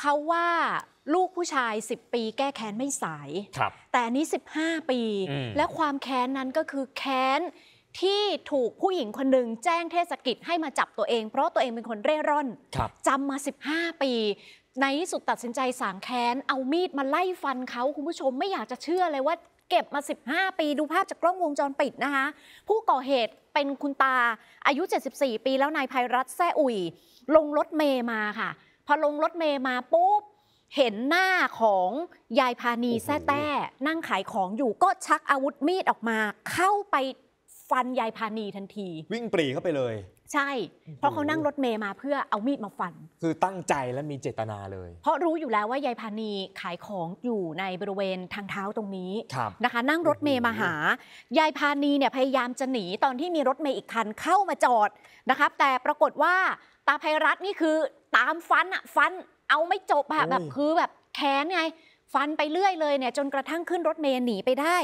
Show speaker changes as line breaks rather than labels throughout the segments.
เขาว่าลูกผู้ชาย 10 ปีแก้แค้นไม่สาย แต่อันนี้ 15 ปี และความแค้นนั้นก็คือแค้น ที่ถูกผู้หญิงคนหนึ่งแจ้งเทศกิจให้มาจับตัวเอง เพราะตัวเองเป็นคนเร่ร่อนจำมา 15 ปี ในที่สุดตัดสินใจสางแค้น เอามีดมาไล่ฟันเขา คุณผู้ชมไม่อยากจะเชื่อเลยว่า เก็บมา 15 ปีดูภาพจากกล้องวงจรปิดนะคะผู้ก่อเหตุเป็นคุณตาอายุ 74 ปี แล้วนายภัยรัตแซ่อุ่ยลงรถเมย์มาค่ะพอลงรถเมย์มาปุ๊บ เห็นหน้าของยายพานีแซ่แต้นั่งขายของอยู่ก็ชักอาวุธมีดออกมาเข้าไปฟันยายพานีทันที วิ่งปรีเข้าไปเลย ใช่เพราะเขานั่งรถเมย์มาเพื่อเอามีดมาฟัน คือตั้งใจและมีเจตนาเลย เพราะรู้อยู่แล้วว่ายายพานีขายของอยู่ในบริเวณทางเท้าตรงนี้นะคะ นั่งรถเมย์มาหายายพานีเนี่ยพยายามจะหนีตอนที่มีรถเมย์อีกคันเข้ามาจอดนะครับแต่ปรากฏว่าตาภัยรัฐนี่คือตามฟันอะฟันเอาไม่จบบบแบบคือแบบแค้นไง ฟันไปเรื่อยเลยเนี่ยจนกระทั่งขึ้นรถเมย์หนีไปได้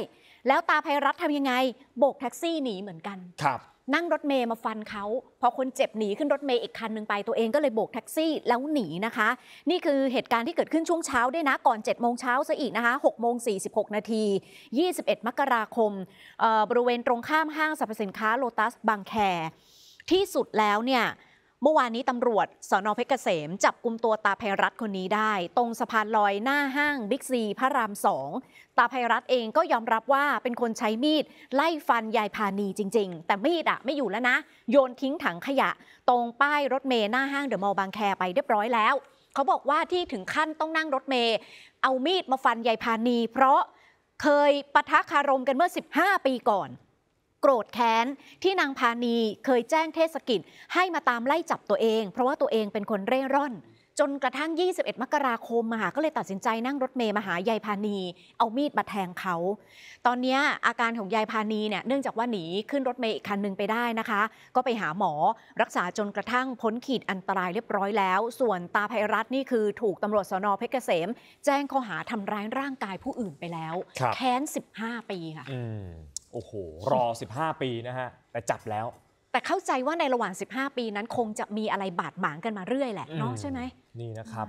แล้วตาภัยรัฐทำยังไงโบกแท็กซี่หนีเหมือนกันครับ นั่งรถเมย์มาฟันเขาพอคนเจ็บหนีขึ้นรถเมย์อีกคันหนึ่งไปตัวเองก็เลยโบกแท็กซี่แล้วหนีนะคะ นี่คือเหตุการณ์ที่เกิดขึ้นช่วงเช้าด้วยนะ ก่อน7จ็ดโมงเช้าซะอีกนะคะ6กโมงสีนาที21มกราคมบริเวณตรงข้ามห้างสรรพสินค้าโลตัสบางแค ที่สุดแล้วเนี่ยเมื่อวานนี้ตำรวจสอนอเพชรเกษม จับกลุ่มตัวตาภัยรัฐคนนี้ได้ ตรงสะพานลอยหน้าห้างบิ๊กซีพระรามสอง ตาภัยรัฐเองก็ยอมรับว่าเป็นคนใช้มีด ไล่ฟันยายพานีจริง ๆ แต่มีดอะไม่อยู่แล้วนะ โยนทิ้งถังขยะ ตรงป้ายรถเมย์หน้าห้างเดอะมอลล์บางแคไปเรียบร้อยแล้ว เขาบอกว่าที่ถึงขั้นต้องนั่งรถเมย์เอามีดมาฟันยายพานีเพราะเคยปะทะคารมกันเมื่อ 15 ปีก่อนโกรธแค้นที่นางพานีเคยแจ้งเทศกิจให้มาตามไล่จับตัวเอง เพราะว่าตัวเองเป็นคนเร่ร่อน จนกระทั่ง 21 มกราคมมาก็เลยตัดสินใจนั่งรถเมย์มาหายายพานี เอามีดมาแทงเขา ตอนนี้อาการของยายพานีเนี่ยเนื่องจากว่าหนีขึ้นรถเมย์อีกคันนึงไปได้นะคะ ก็ไปหาหมอรักษาจนกระทั่งพ้นขีดอันตรายเรียบร้อยแล้ว ส่วนตาภัยรัตน์นี่คือถูกตำรวจสนเพชรเกษม แจ้งข้อหาทำร้ายร่างกายผู้อื่นไปแล้วแค้น15ปีค่ะโอ้โห รอ 15 ปีนะฮะ แต่จับแล้ว แต่เข้าใจว่าในระหว่าง 15 ปีนั้นคงจะมีอะไรบาดหมางกันมาเรื่อยแหละเนาะใช่ไหมนี่นะครับ